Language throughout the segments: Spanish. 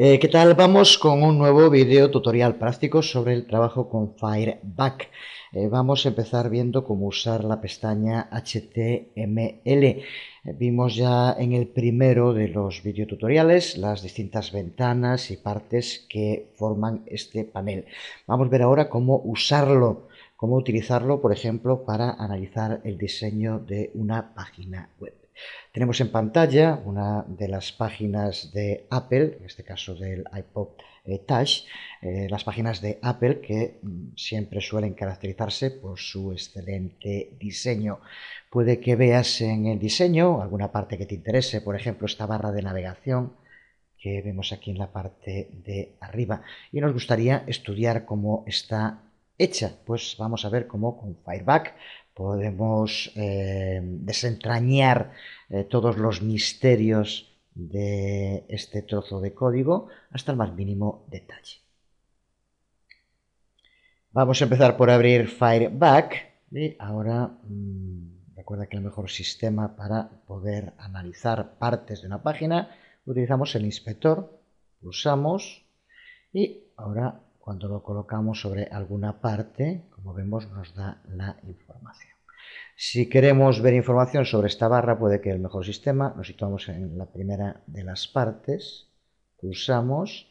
Eh, ¿Qué tal? Vamos con un nuevo video tutorial práctico sobre el trabajo con Fireback. Eh, vamos a empezar viendo cómo usar la pestaña HTML. Eh, vimos ya en el primero de los videotutoriales las distintas ventanas y partes que forman este panel. Vamos a ver ahora cómo usarlo, cómo utilizarlo, por ejemplo, para analizar el diseño de una página web. Tenemos en pantalla una de las páginas de Apple, en este caso del iPod eh, Touch, eh, las páginas de Apple que mm, siempre suelen caracterizarse por su excelente diseño. Puede que veas en el diseño alguna parte que te interese, por ejemplo, esta barra de navegación que vemos aquí en la parte de arriba y nos gustaría estudiar cómo está hecha. Pues vamos a ver cómo con Fireback podemos eh, desentrañar eh, todos los misterios de este trozo de código hasta el más mínimo detalle. Vamos a empezar por abrir Fireback y ahora mm, recuerda que el mejor sistema para poder analizar partes de una página utilizamos el inspector, pulsamos y ahora cuando lo colocamos sobre alguna parte, como vemos, nos da la información. Si queremos ver información sobre esta barra, puede que el mejor sistema, nos situamos en la primera de las partes, pulsamos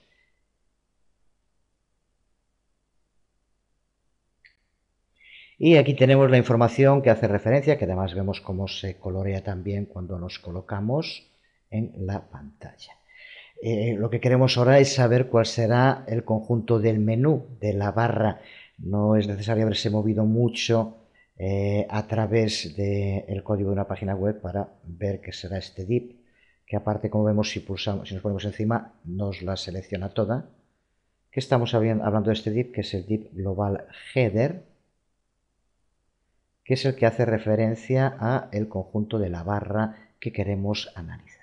Y aquí tenemos la información que hace referencia, que además vemos cómo se colorea también cuando nos colocamos en la pantalla. Eh, lo que queremos ahora es saber cuál será el conjunto del menú, de la barra. No es necesario haberse movido mucho eh, a través del código de una página web para ver qué será este DIP, que aparte, como vemos, si, pulsamos, si nos ponemos encima, nos la selecciona toda. Que estamos hablando de este DIP que es el DIP global header, que es el que hace referencia a el conjunto de la barra que queremos analizar.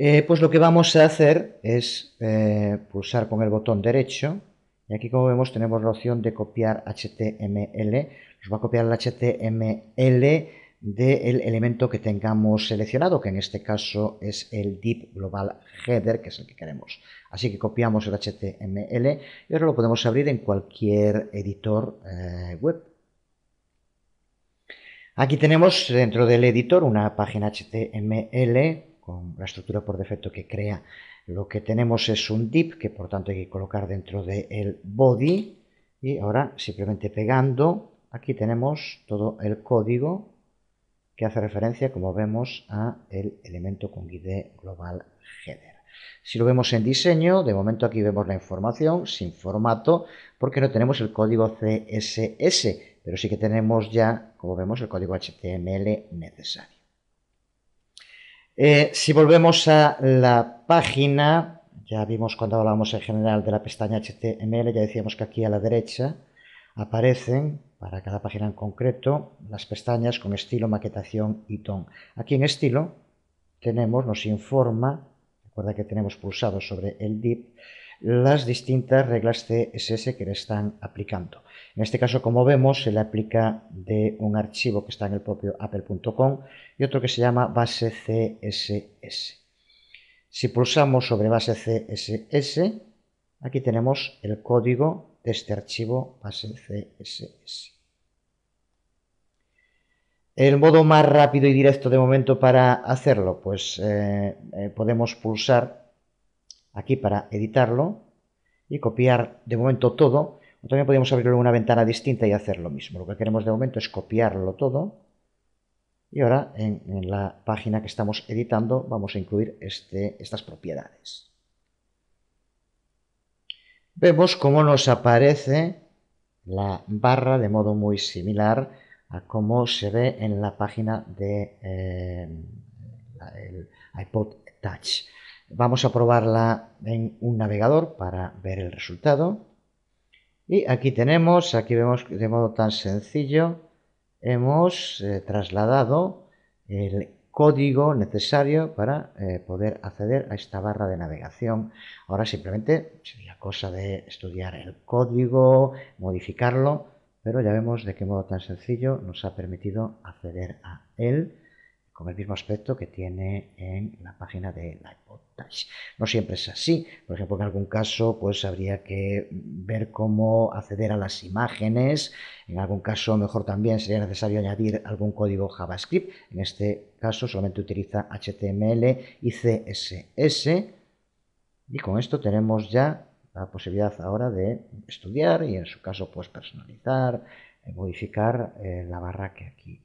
Eh, pues lo que vamos a hacer es eh, pulsar con el botón derecho y aquí como vemos tenemos la opción de copiar HTML. Nos va a copiar el HTML del elemento que tengamos seleccionado, que en este caso es el Deep global header, que es el que queremos. Así que copiamos el HTML y ahora lo podemos abrir en cualquier editor eh, web. Aquí tenemos dentro del editor una página HTML con la estructura por defecto que crea. Lo que tenemos es un dip que por tanto hay que colocar dentro del body y ahora simplemente pegando aquí tenemos todo el código que hace referencia como vemos a el elemento con ID global header. Si lo vemos en diseño, de momento aquí vemos la información sin formato porque no tenemos el código CSS, pero sí que tenemos ya, como vemos, el código HTML necesario. Eh, si volvemos a la página, ya vimos cuando hablábamos en general de la pestaña HTML, ya decíamos que aquí a la derecha aparecen para cada página en concreto las pestañas con estilo, maquetación y ton. Aquí en estilo tenemos, nos informa, recuerda que tenemos pulsado sobre el div, las distintas reglas CSS que le están aplicando. En este caso, como vemos, se le aplica de un archivo que está en el propio apple.com y otro que se llama base CSS. Si pulsamos sobre base CSS, aquí tenemos el código de este archivo base CSS. El modo más rápido y directo de momento para hacerlo, pues eh, eh, podemos pulsar aquí para editarlo y copiar de momento todo. también podríamos abrir una ventana distinta y hacer lo mismo. Lo que queremos de momento es copiarlo todo. Y ahora en, la página que estamos editando vamos a incluir este, estas propiedades. Vemos cómo nos aparece la barra de modo muy similar a cómo se ve en la página de eh, iPod Touch. Vamos a probarla en un navegador para ver el resultado. Y aquí tenemos, aquí vemos de modo tan sencillo, hemos eh, trasladado el código necesario para eh, poder acceder a esta barra de navegación. Ahora simplemente sería cosa de estudiar el código, modificarlo, pero ya vemos de qué modo tan sencillo nos ha permitido acceder a él con el mismo aspecto que tiene en la página de Lightbot No siempre es así. Por ejemplo, en algún caso, pues habría que ver cómo acceder a las imágenes. En algún caso, mejor también sería necesario añadir algún código JavaScript. En este caso, solamente utiliza HTML y CSS. Y con esto tenemos ya la posibilidad ahora de estudiar y en su caso, pues personalizar, eh, modificar eh, la barra que aquí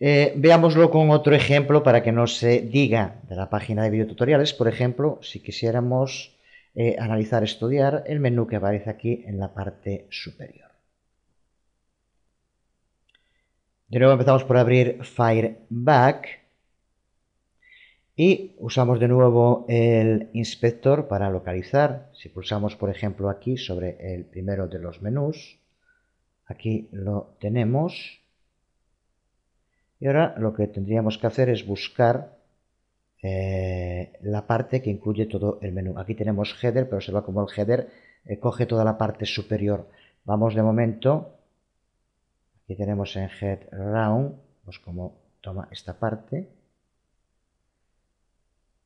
eh, veámoslo con otro ejemplo para que no se diga de la página de videotutoriales. Por ejemplo, si quisiéramos eh, analizar, estudiar el menú que aparece aquí en la parte superior. De nuevo empezamos por abrir Fireback y usamos de nuevo el inspector para localizar. Si pulsamos, por ejemplo, aquí sobre el primero de los menús, aquí lo tenemos. Y ahora lo que tendríamos que hacer es buscar eh, la parte que incluye todo el menú. Aquí tenemos header, pero observa como el header eh, coge toda la parte superior. Vamos de momento, aquí tenemos en head round, pues como toma esta parte.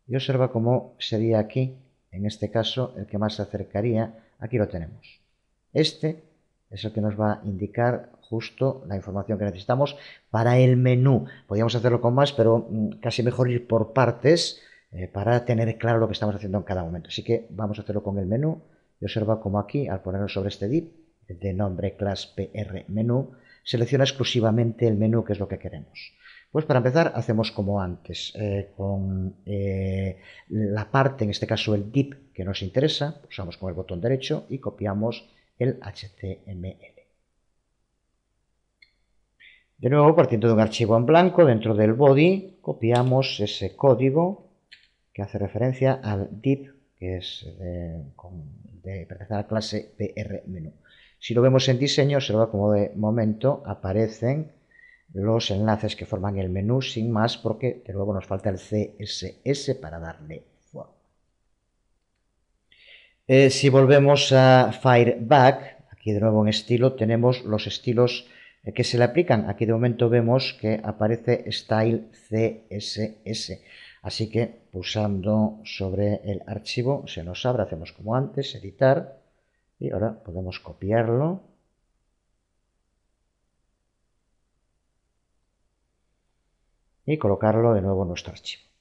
Y observa cómo sería aquí, en este caso, el que más se acercaría. Aquí lo tenemos. Este es el que nos va a indicar justo la información que necesitamos para el menú. Podríamos hacerlo con más, pero mm, casi mejor ir por partes eh, para tener claro lo que estamos haciendo en cada momento. Así que vamos a hacerlo con el menú. Y observa como aquí, al ponerlo sobre este dip de nombre class PR menú, selecciona exclusivamente el menú que es lo que queremos. Pues para empezar hacemos como antes, eh, con eh, la parte, en este caso el dip que nos interesa, usamos con el botón derecho y copiamos el HTML. De nuevo, partiendo de un archivo en blanco, dentro del body, copiamos ese código que hace referencia al div que es de, la clase PR-menú. Si lo vemos en diseño, observa como de momento aparecen los enlaces que forman el menú sin más porque de nuevo nos falta el CSS para darle forma. Eh, si volvemos a Fireback, aquí de nuevo en estilo tenemos los estilos eh, que se le aplican. Aquí de momento vemos que aparece Style CSS. Así que pulsando sobre el archivo se nos abre, hacemos como antes, editar y ahora podemos copiarlo. Y colocarlo de nuevo en nuestro archivo.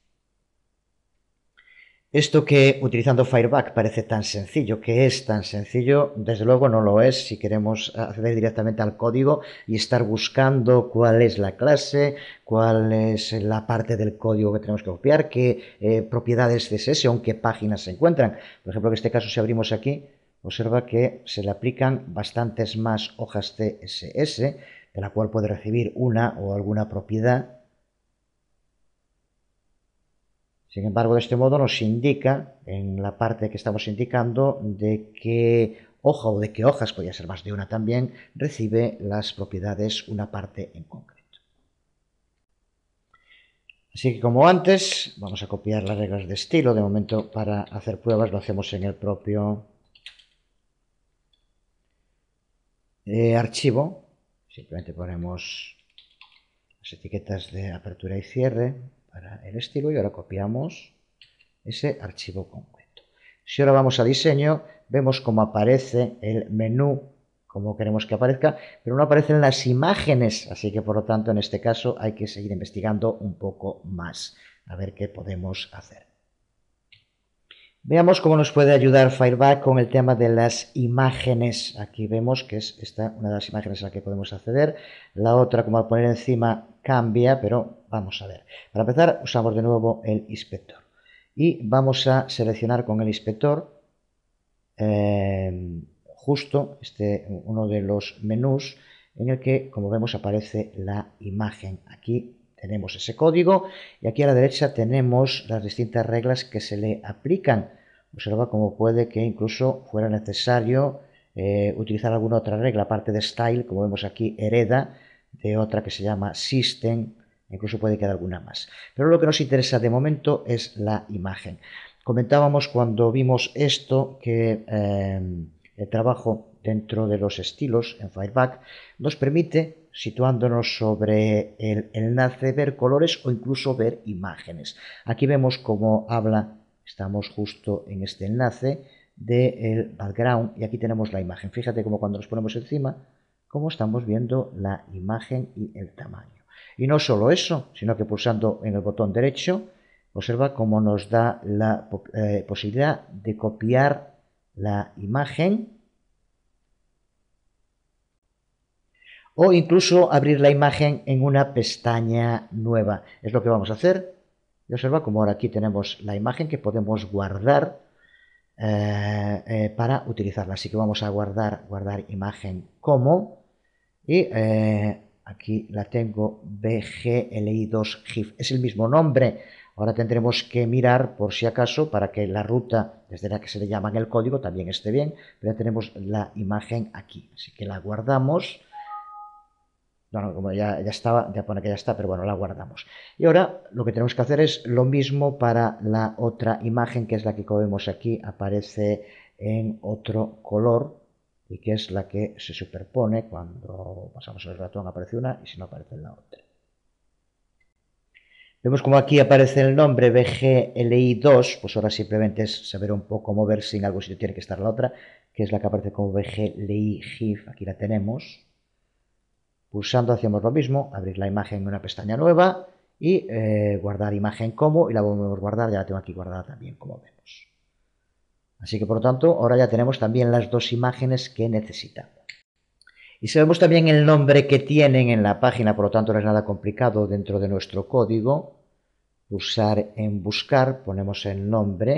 Esto que utilizando Fireback parece tan sencillo, que es tan sencillo, desde luego no lo es si queremos acceder directamente al código y estar buscando cuál es la clase, cuál es la parte del código que tenemos que copiar, qué eh, propiedades CSS o en qué páginas se encuentran. Por ejemplo, en este caso si abrimos aquí, observa que se le aplican bastantes más hojas CSS, de la cual puede recibir una o alguna propiedad Sin embargo, de este modo nos indica, en la parte que estamos indicando, de qué hoja o de qué hojas, podría ser más de una también, recibe las propiedades una parte en concreto. Así que como antes, vamos a copiar las reglas de estilo. De momento, para hacer pruebas, lo hacemos en el propio eh, archivo. Simplemente ponemos las etiquetas de apertura y cierre para el estilo y ahora copiamos ese archivo completo. Si ahora vamos a diseño, vemos cómo aparece el menú como queremos que aparezca, pero no aparecen las imágenes, así que por lo tanto en este caso hay que seguir investigando un poco más, a ver qué podemos hacer. Veamos cómo nos puede ayudar Fireback con el tema de las imágenes. Aquí vemos que es una de las imágenes a la que podemos acceder. La otra, como al poner encima, cambia, pero vamos a ver. Para empezar, usamos de nuevo el inspector. Y vamos a seleccionar con el inspector eh, justo este, uno de los menús en el que, como vemos, aparece la imagen. Aquí tenemos ese código y aquí a la derecha tenemos las distintas reglas que se le aplican Observa cómo puede que incluso fuera necesario eh, utilizar alguna otra regla, aparte de style, como vemos aquí, hereda de otra que se llama system, incluso puede quedar alguna más. Pero lo que nos interesa de momento es la imagen. Comentábamos cuando vimos esto que eh, el trabajo dentro de los estilos en Fireback nos permite, situándonos sobre el enlace, ver colores o incluso ver imágenes. Aquí vemos cómo habla Estamos justo en este enlace del background y aquí tenemos la imagen. Fíjate cómo cuando nos ponemos encima, cómo estamos viendo la imagen y el tamaño. Y no solo eso, sino que pulsando en el botón derecho, observa cómo nos da la eh, posibilidad de copiar la imagen o incluso abrir la imagen en una pestaña nueva. Es lo que vamos a hacer y observa como ahora aquí tenemos la imagen que podemos guardar eh, eh, para utilizarla. Así que vamos a guardar, guardar imagen como. Y eh, aquí la tengo BGLI2 GIF. Es el mismo nombre. Ahora tendremos que mirar por si acaso para que la ruta desde la que se le llama en el código también esté bien. Pero ya tenemos la imagen aquí. Así que la guardamos no, como ya, ya estaba, ya pone que ya está, pero bueno, la guardamos. Y ahora lo que tenemos que hacer es lo mismo para la otra imagen, que es la que como vemos aquí, aparece en otro color y que es la que se superpone cuando pasamos el ratón aparece una y si no aparece la otra. Vemos como aquí aparece el nombre BGLI2, pues ahora simplemente es saber un poco mover sin algo, sitio tiene que estar la otra, que es la que aparece como BGLI aquí la tenemos, Pulsando hacemos lo mismo, abrir la imagen en una pestaña nueva y eh, guardar imagen como y la volvemos a guardar, ya la tengo aquí guardada también como vemos. Así que por lo tanto ahora ya tenemos también las dos imágenes que necesitamos. Y sabemos también el nombre que tienen en la página, por lo tanto no es nada complicado dentro de nuestro código. usar en buscar, ponemos el nombre.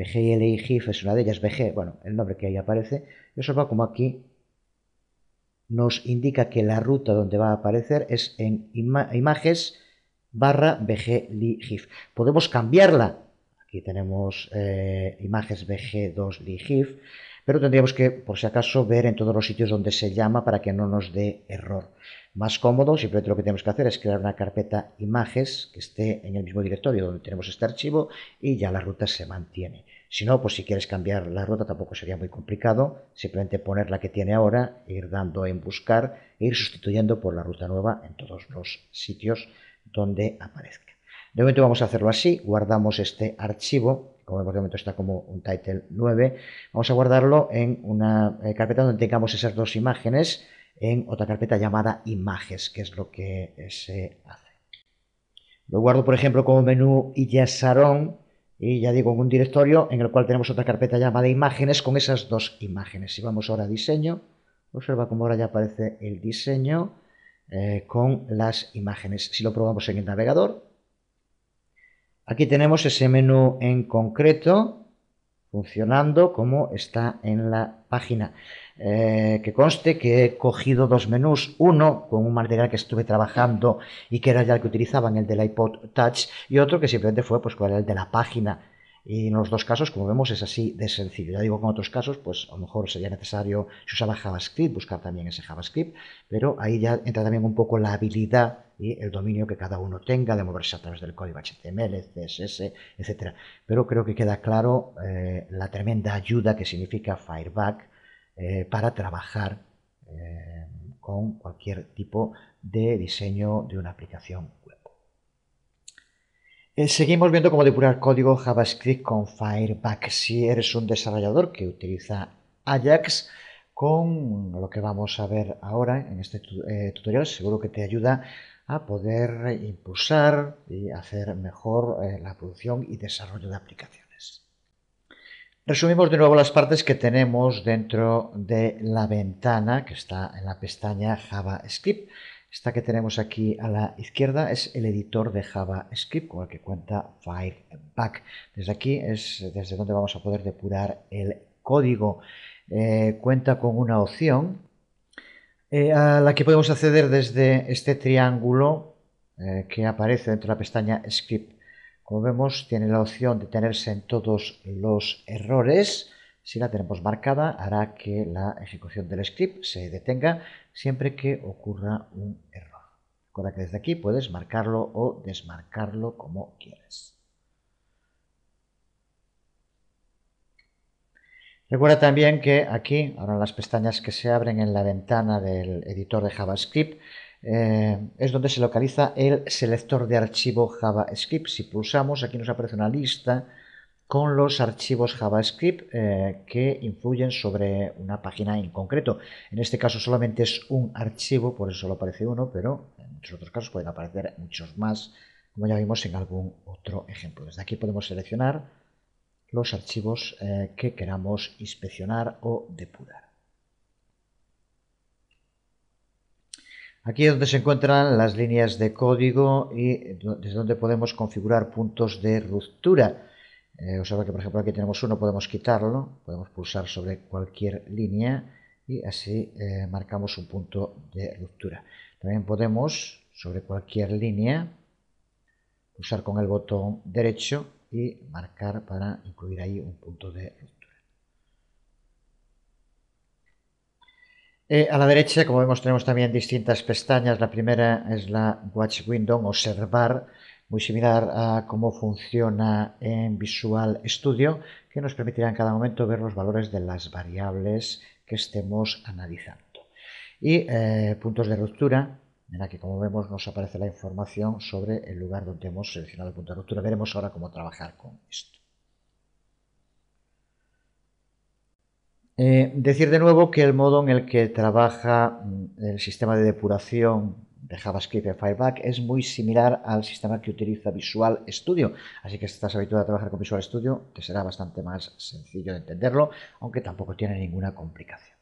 BGLI GIF es una de ellas, BG, bueno, el nombre que ahí aparece. Y eso va como aquí nos indica que la ruta donde va a aparecer es en imágenes barra bg.ligif. Podemos cambiarla. Aquí tenemos eh, imágenes bg2ligif, pero tendríamos que, por si acaso, ver en todos los sitios donde se llama para que no nos dé error. Más cómodo, simplemente lo que tenemos que hacer es crear una carpeta imágenes que esté en el mismo directorio donde tenemos este archivo y ya la ruta se mantiene. Si no, pues si quieres cambiar la ruta tampoco sería muy complicado, simplemente poner la que tiene ahora, ir dando en buscar e ir sustituyendo por la ruta nueva en todos los sitios donde aparezca. De momento vamos a hacerlo así, guardamos este archivo, como de momento está como un title 9, vamos a guardarlo en una eh, carpeta donde tengamos esas dos imágenes, en otra carpeta llamada imágenes, que es lo que se hace. Lo guardo, por ejemplo, como menú Illa y ya digo, en un directorio en el cual tenemos otra carpeta llamada imágenes con esas dos imágenes. Si vamos ahora a diseño, observa cómo ahora ya aparece el diseño eh, con las imágenes. Si lo probamos en el navegador, aquí tenemos ese menú en concreto funcionando como está en la página. Eh, que conste que he cogido dos menús, uno con un material que estuve trabajando y que era ya el que utilizaban, el del iPod Touch, y otro que simplemente fue pues, el de la página y en los dos casos, como vemos, es así de sencillo. Ya digo con otros casos, pues a lo mejor sería necesario, si usaba JavaScript, buscar también ese JavaScript, pero ahí ya entra también un poco la habilidad y el dominio que cada uno tenga de moverse a través del código HTML, CSS, etc. Pero creo que queda claro eh, la tremenda ayuda que significa Fireback eh, para trabajar eh, con cualquier tipo de diseño de una aplicación eh, seguimos viendo cómo depurar código JavaScript con Fireback si eres un desarrollador que utiliza Ajax con lo que vamos a ver ahora en este eh, tutorial. Seguro que te ayuda a poder impulsar y hacer mejor eh, la producción y desarrollo de aplicaciones. Resumimos de nuevo las partes que tenemos dentro de la ventana que está en la pestaña JavaScript. Esta que tenemos aquí a la izquierda es el editor de JavaScript con el que cuenta Fireback. Desde aquí es desde donde vamos a poder depurar el código. Eh, cuenta con una opción eh, a la que podemos acceder desde este triángulo eh, que aparece dentro de la pestaña Script. Como vemos, tiene la opción de tenerse en todos los errores si la tenemos marcada, hará que la ejecución del script se detenga siempre que ocurra un error. Recuerda que desde aquí puedes marcarlo o desmarcarlo como quieras. Recuerda también que aquí, ahora las pestañas que se abren en la ventana del editor de JavaScript, eh, es donde se localiza el selector de archivo JavaScript. Si pulsamos, aquí nos aparece una lista con los archivos JavaScript eh, que influyen sobre una página en concreto. En este caso solamente es un archivo, por eso solo aparece uno, pero en muchos otros casos pueden aparecer muchos más, como ya vimos en algún otro ejemplo. Desde aquí podemos seleccionar los archivos eh, que queramos inspeccionar o depurar. Aquí es donde se encuentran las líneas de código y desde donde podemos configurar puntos de ruptura. Eh, observa que por ejemplo aquí tenemos uno, podemos quitarlo, podemos pulsar sobre cualquier línea y así eh, marcamos un punto de ruptura. También podemos sobre cualquier línea pulsar con el botón derecho y marcar para incluir ahí un punto de ruptura. Eh, a la derecha, como vemos, tenemos también distintas pestañas. La primera es la Watch Window, observar muy similar a cómo funciona en Visual Studio, que nos permitirá en cada momento ver los valores de las variables que estemos analizando. Y eh, puntos de ruptura, en que como vemos nos aparece la información sobre el lugar donde hemos seleccionado el punto de ruptura. Veremos ahora cómo trabajar con esto. Eh, decir de nuevo que el modo en el que trabaja mm, el sistema de depuración JavaScript en Fireback es muy similar al sistema que utiliza Visual Studio. Así que si estás habituado a trabajar con Visual Studio, te será bastante más sencillo de entenderlo, aunque tampoco tiene ninguna complicación.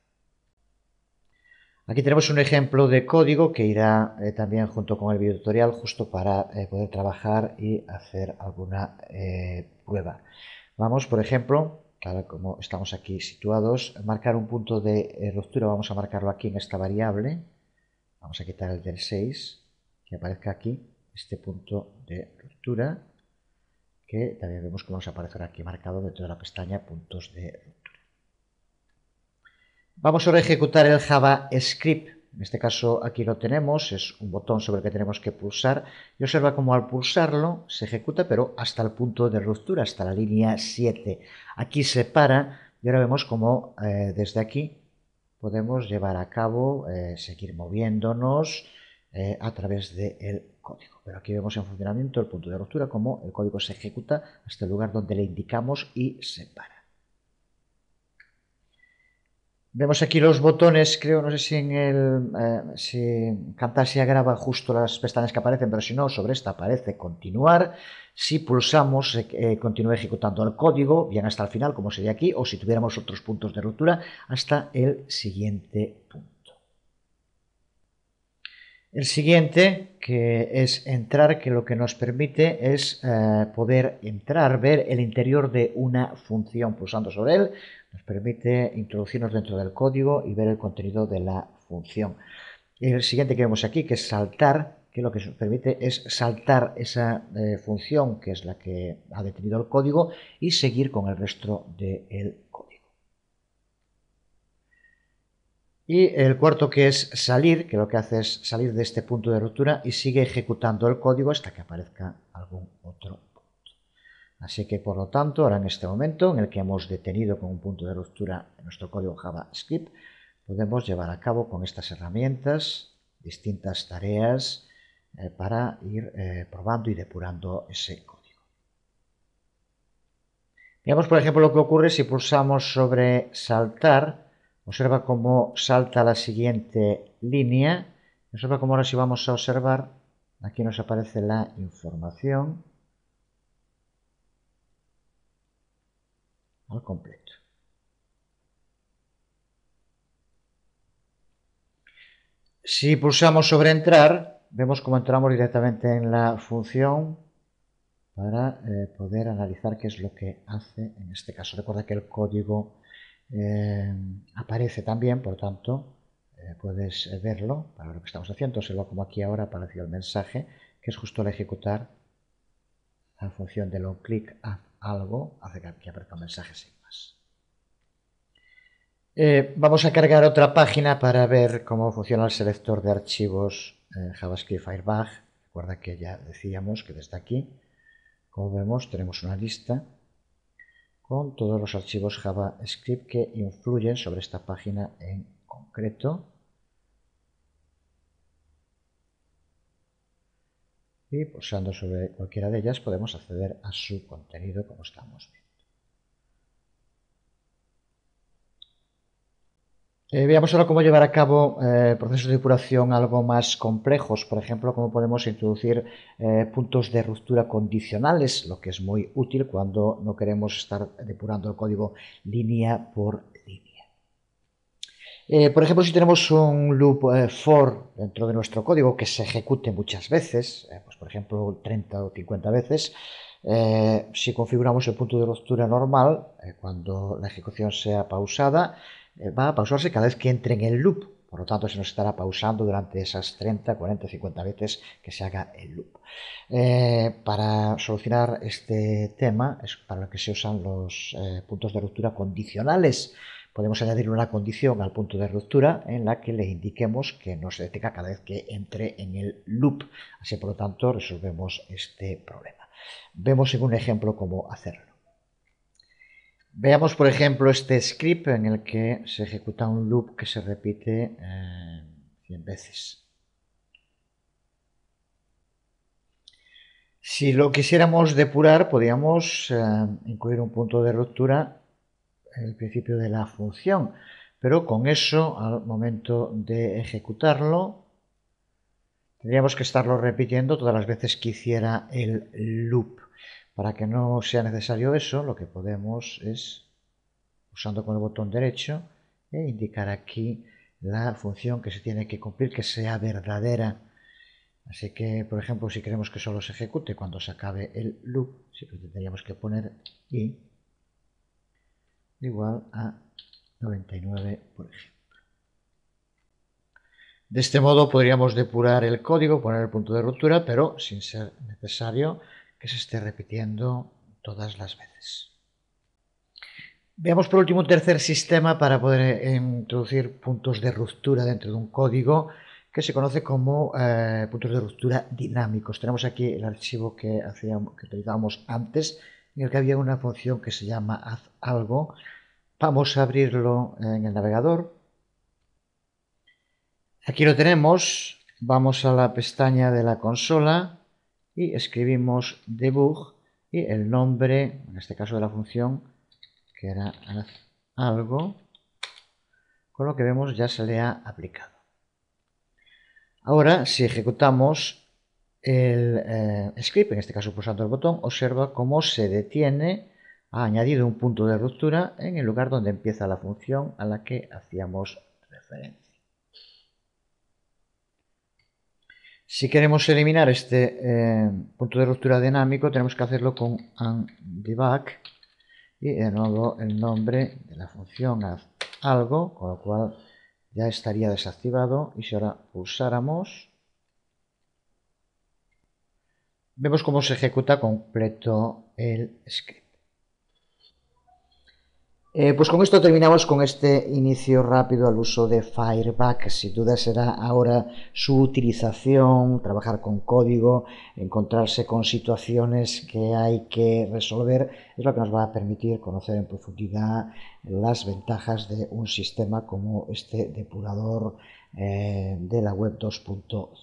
Aquí tenemos un ejemplo de código que irá eh, también junto con el video tutorial justo para eh, poder trabajar y hacer alguna eh, prueba. Vamos, por ejemplo, como estamos aquí situados, marcar un punto de ruptura, vamos a marcarlo aquí en esta variable, Vamos a quitar el del 6, que aparezca aquí, este punto de ruptura, que también vemos cómo vamos a aparecer aquí marcado dentro de la pestaña puntos de ruptura. Vamos a ejecutar el JavaScript. En este caso aquí lo tenemos, es un botón sobre el que tenemos que pulsar y observa cómo al pulsarlo se ejecuta pero hasta el punto de ruptura, hasta la línea 7. Aquí se para y ahora vemos cómo eh, desde aquí podemos llevar a cabo, eh, seguir moviéndonos eh, a través del código. Pero aquí vemos en funcionamiento el punto de ruptura, cómo el código se ejecuta hasta el lugar donde le indicamos y se para. Vemos aquí los botones, creo, no sé si en el eh, si graba justo las pestañas que aparecen, pero si no, sobre esta aparece continuar. Si pulsamos, eh, eh, continúa ejecutando el código, bien hasta el final, como sería aquí, o si tuviéramos otros puntos de ruptura, hasta el siguiente punto. El siguiente, que es entrar, que lo que nos permite es eh, poder entrar, ver el interior de una función pulsando pues sobre él, nos permite introducirnos dentro del código y ver el contenido de la función. El siguiente que vemos aquí, que es saltar, que lo que nos permite es saltar esa eh, función que es la que ha detenido el código y seguir con el resto del código. Y el cuarto que es salir, que lo que hace es salir de este punto de ruptura y sigue ejecutando el código hasta que aparezca algún otro punto. Así que por lo tanto, ahora en este momento en el que hemos detenido con un punto de ruptura nuestro código JavaScript, podemos llevar a cabo con estas herramientas distintas tareas eh, para ir eh, probando y depurando ese código. Veamos por ejemplo lo que ocurre si pulsamos sobre saltar Observa cómo salta la siguiente línea. Observa cómo ahora si vamos a observar, aquí nos aparece la información al completo. Si pulsamos sobre entrar, vemos cómo entramos directamente en la función para eh, poder analizar qué es lo que hace en este caso. Recuerda que el código eh, aparece también, por tanto, eh, puedes eh, verlo para lo que estamos haciendo. lo como aquí ahora apareció el mensaje, que es justo el ejecutar la función de long click a algo, hace que aparezca un mensaje sin más. vamos a cargar otra página para ver cómo funciona el selector de archivos JavaScript Firebug. Recuerda que ya decíamos que desde aquí, como vemos, tenemos una lista con todos los archivos JavaScript que influyen sobre esta página en concreto. Y pulsando sobre cualquiera de ellas podemos acceder a su contenido como estamos viendo. Eh, veamos ahora cómo llevar a cabo eh, procesos de depuración algo más complejos, por ejemplo, cómo podemos introducir eh, puntos de ruptura condicionales, lo que es muy útil cuando no queremos estar depurando el código línea por línea. por ejemplo, si tenemos un loop for dentro de nuestro código que se ejecute muchas veces, pues, por ejemplo 30 o 50 veces, si configuramos el punto de ruptura normal, cuando la ejecución sea pausada, eh, va a pausarse cada vez que entre en el loop. Por lo tanto, se nos estará pausando durante esas 30, 40, 50 veces que se haga el loop. Eh, para solucionar este tema es para lo que se usan los eh, puntos de ruptura condicionales. Podemos añadir una condición al punto de ruptura en la que le indiquemos que no se detenga cada vez que entre en el loop. Así, por lo tanto, resolvemos este problema. Vemos en un ejemplo cómo hacerlo. Veamos, por ejemplo, este script en el que se ejecuta un loop que se repite eh, cien 100 veces. Si lo quisiéramos depurar, podríamos eh, incluir un punto de ruptura en el principio de la función, pero con eso, al momento de ejecutarlo, tendríamos que estarlo repitiendo todas las veces que hiciera el loop. Para que no sea necesario eso, lo que podemos es, usando con el botón derecho, e indicar aquí la función que se tiene que cumplir, que sea verdadera. Así que, por ejemplo, si queremos que solo se ejecute cuando se acabe el loop, tendríamos que poner i igual a 99, por ejemplo. De este modo podríamos depurar el código, poner el punto de ruptura, pero sin ser necesario que se esté repitiendo todas las veces. Veamos por último un tercer sistema para poder eh, introducir puntos de ruptura dentro de un código que se conoce como eh, puntos de ruptura dinámicos. Tenemos aquí el archivo que, hacíamos, que utilizábamos antes, en el que había una función que se llama haz algo. Vamos a abrirlo en el navegador. Aquí lo tenemos. Vamos a la pestaña de la consola y escribimos debug y el nombre, en este caso de la función, que era algo, con lo que vemos ya se le ha aplicado. Ahora, si ejecutamos el eh, script, en este caso pulsando el botón, observa cómo se detiene, ha añadido un punto de ruptura en el lugar donde empieza la función a la que hacíamos referencia. Si queremos eliminar este eh, punto de ruptura dinámico, tenemos que hacerlo con debug y de nuevo el nombre de la función haz algo, con lo cual ya estaría desactivado y si ahora pulsáramos vemos cómo se ejecuta completo el script. Eh, pues con esto terminamos con este inicio rápido al uso de Fireback. Sin duda será ahora su utilización, trabajar con código, encontrarse con situaciones que hay que resolver, es lo que nos va a permitir conocer en profundidad las ventajas de un sistema como este depurador eh, de la web 2.0.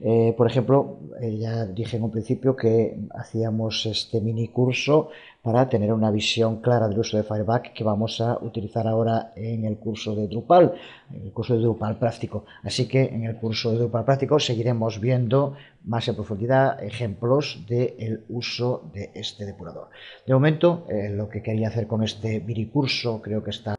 Eh, por ejemplo, eh, ya dije en un principio que hacíamos este mini curso para tener una visión clara del uso de Fireback que vamos a utilizar ahora en el curso de Drupal, en el curso de Drupal práctico. Así que en el curso de Drupal práctico seguiremos viendo más en profundidad ejemplos del uso de este depurador. De momento, eh, lo que quería hacer con este mini curso creo que está